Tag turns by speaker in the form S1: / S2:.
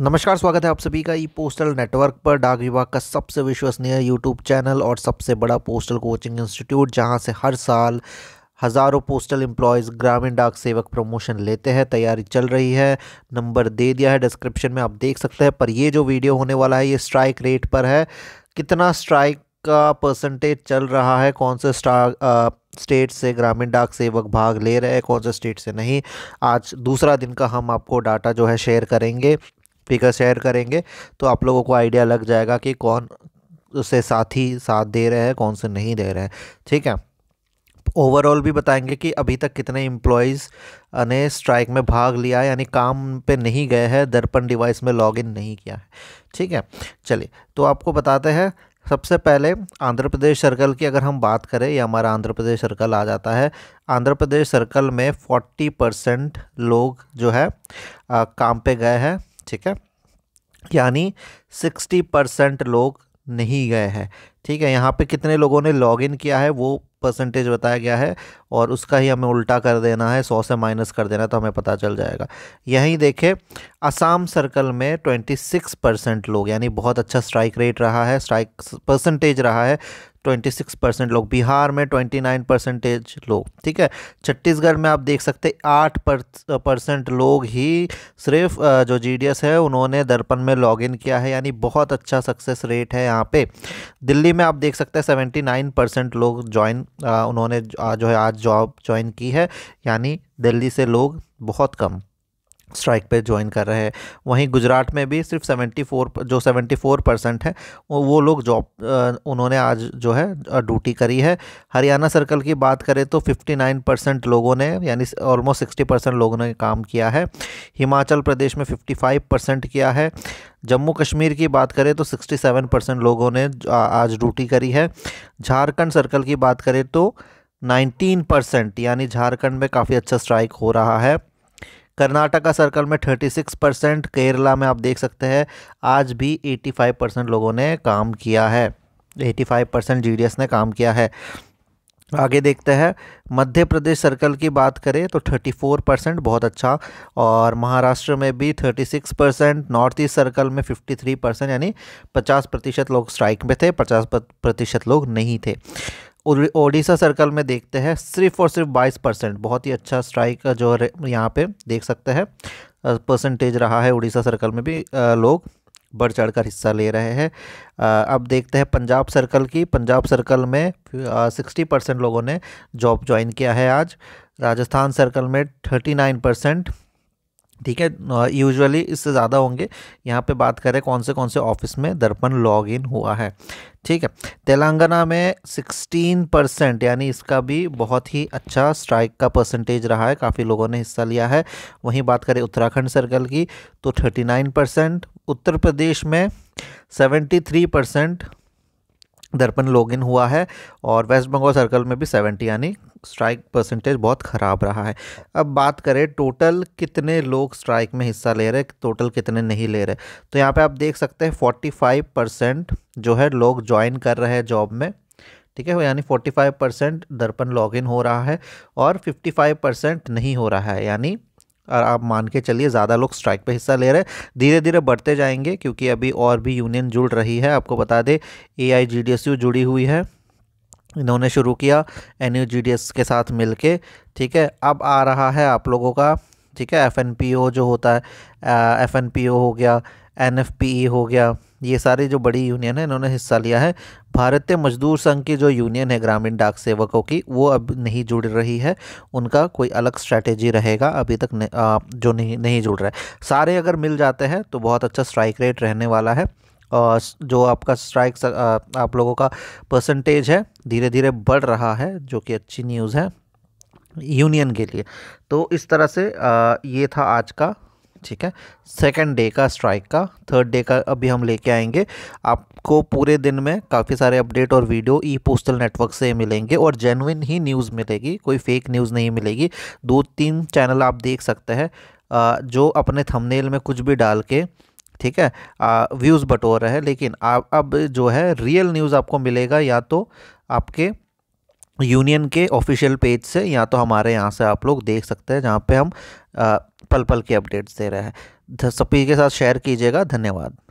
S1: नमस्कार स्वागत है आप सभी का ई पोस्टल नेटवर्क पर डाक विभाग का सबसे विश्वसनीय यूट्यूब चैनल और सबसे बड़ा पोस्टल कोचिंग इंस्टीट्यूट जहां से हर साल हज़ारों पोस्टल एम्प्लॉयज़ ग्रामीण डाक सेवक प्रमोशन लेते हैं तैयारी चल रही है नंबर दे दिया है डिस्क्रिप्शन में आप देख सकते हैं पर ये जो वीडियो होने वाला है ये स्ट्राइक रेट पर है कितना स्ट्राइक का परसेंटेज चल रहा है कौन से स्टेट से ग्रामीण डाक सेवक भाग ले रहे हैं कौन से स्टेट से नहीं आज दूसरा दिन का हम आपको डाटा जो है शेयर करेंगे स्पीकर शेयर करेंगे तो आप लोगों को आइडिया लग जाएगा कि कौन उसे साथी साथ दे रहे हैं कौन से नहीं दे रहे हैं ठीक है ओवरऑल भी बताएंगे कि अभी तक कितने एम्प्लॉयज़ ने स्ट्राइक में भाग लिया है यानी काम पे नहीं गए हैं दर्पण डिवाइस में लॉगिन नहीं किया है ठीक है चलिए तो आपको बताते हैं सबसे पहले आंध्र प्रदेश सर्कल की अगर हम बात करें या हमारा आंध्र प्रदेश सर्कल आ जाता है आंध्र प्रदेश सर्कल में 40 परसेंट लोग जो है आ, काम पे गए हैं ठीक है यानी सिक्सटी परसेंट लोग नहीं गए हैं ठीक है यहाँ पे कितने लोगों ने लॉगिन किया है वो परसेंटेज बताया गया है और उसका ही हमें उल्टा कर देना है सौ से माइनस कर देना तो हमें पता चल जाएगा यहीं देखें असम सर्कल में ट्वेंटी सिक्स परसेंट लोग यानी बहुत अच्छा स्ट्राइक रेट रहा है स्ट्राइक परसेंटेज रहा है 26 परसेंट लोग बिहार में 29 परसेंटेज लोग ठीक है छत्तीसगढ़ में आप देख सकते हैं आठ परसेंट लोग ही सिर्फ जो जीडीएस है उन्होंने दर्पण में लॉगिन किया है यानी बहुत अच्छा सक्सेस रेट है यहाँ पे दिल्ली में आप देख सकते हैं 79 परसेंट लोग ज्वाइन उन्होंने जो है आज जॉब ज्वाइन की है यानी दिल्ली से लोग बहुत कम स्ट्राइक पे ज्वाइन कर रहे हैं वहीं गुजरात में भी सिर्फ 74 जो 74 परसेंट है वो, वो लोग जॉब उन्होंने आज जो है ड्यूटी करी है हरियाणा सर्कल की बात करें तो 59 परसेंट लोगों ने यानी ऑलमोस्ट 60 परसेंट लोगों ने काम किया है हिमाचल प्रदेश में 55 परसेंट किया है जम्मू कश्मीर की बात करें तो 67 परसेंट लोगों ने आज ड्यूटी करी है झारखंड सर्कल की बात करें तो नाइन्टीन परसेंट यानी झारखंड में काफ़ी अच्छा स्ट्राइक हो रहा है कर्नाटका सर्कल में 36 परसेंट केरला में आप देख सकते हैं आज भी 85 परसेंट लोगों ने काम किया है 85 परसेंट जी ने काम किया है आगे देखते हैं मध्य प्रदेश सर्कल की बात करें तो 34 परसेंट बहुत अच्छा और महाराष्ट्र में भी 36 परसेंट नॉर्थ ईस्ट सर्कल में 53 परसेंट यानी 50 प्रतिशत लोग स्ट्राइक में थे 50 प्रतिशत लोग नहीं थे ओडिशा सर्कल में देखते हैं सिर्फ और सिर्फ 22 परसेंट बहुत ही अच्छा स्ट्राइक जो यहाँ पे देख सकते हैं परसेंटेज रहा है उड़ीसा सर्कल में भी लोग बढ़ चढ़ कर हिस्सा ले रहे हैं अब देखते हैं पंजाब सर्कल की पंजाब सर्कल में सिक्सटी परसेंट लोगों ने जॉब ज्वाइन किया है आज राजस्थान सर्कल में थर्टी नाइन परसेंट ठीक है यूजुअली इससे ज़्यादा होंगे यहाँ पे बात करें कौन से कौन से ऑफिस में दर्पण लॉग इन हुआ है ठीक है तेलंगाना में 16 परसेंट यानी इसका भी बहुत ही अच्छा स्ट्राइक का परसेंटेज रहा है काफ़ी लोगों ने हिस्सा लिया है वहीं बात करें उत्तराखंड सर्कल की तो 39 परसेंट उत्तर प्रदेश में 73 परसेंट दर्पण लॉग इन हुआ है और वेस्ट बंगाल सर्कल में भी सेवेंटी यानी स्ट्राइक परसेंटेज बहुत ख़राब रहा है अब बात करें टोटल कितने लोग स्ट्राइक में हिस्सा ले रहे टोटल कितने नहीं ले रहे तो यहाँ पे आप देख सकते हैं 45 परसेंट जो है लोग ज्वाइन कर रहे हैं जॉब में ठीक है यानी 45 परसेंट दर्पण लॉगिन हो रहा है और 55 परसेंट नहीं हो रहा है यानी और आप मान के चलिए ज़्यादा लोग स्ट्राइक पे हिस्सा ले रहे हैं धीरे धीरे बढ़ते जाएंगे क्योंकि अभी और भी यूनियन जुड़ रही है आपको बता दें ए आई जुड़ी हुई है इन्होंने शुरू किया एन के साथ मिल के ठीक है अब आ रहा है आप लोगों का ठीक है एफ जो होता है एफ हो गया एन e हो गया ये सारी जो बड़ी यूनियन है इन्होंने हिस्सा लिया है भारतीय मजदूर संघ की जो यूनियन है ग्रामीण डाक सेवकों की वो अब नहीं जुड़ रही है उनका कोई अलग स्ट्रैटेजी रहेगा अभी तक न, आ, जो नहीं नहीं जुड़ रहा है सारे अगर मिल जाते हैं तो बहुत अच्छा स्ट्राइक रेट रहने वाला है जो आपका स्ट्राइक आप लोगों का परसेंटेज है धीरे धीरे बढ़ रहा है जो कि अच्छी न्यूज़ है यूनियन के लिए तो इस तरह से ये था आज का ठीक है सेकेंड डे का स्ट्राइक का थर्ड डे का अभी हम लेके आएंगे आपको पूरे दिन में काफ़ी सारे अपडेट और वीडियो ई पोस्टल नेटवर्क से मिलेंगे और जेनविन ही न्यूज़ मिलेगी कोई फेक न्यूज़ नहीं मिलेगी दो तीन चैनल आप देख सकते हैं जो अपने थंबनेल में कुछ भी डाल के ठीक है व्यूज़ बटोर है लेकिन आ, अब जो है रियल न्यूज़ आपको मिलेगा या तो आपके यूनियन के ऑफिशियल पेज से या तो हमारे यहाँ से आप लोग देख सकते हैं जहाँ पे हम आ, पल पल के अपडेट्स दे रहे हैं सभी के साथ शेयर कीजिएगा धन्यवाद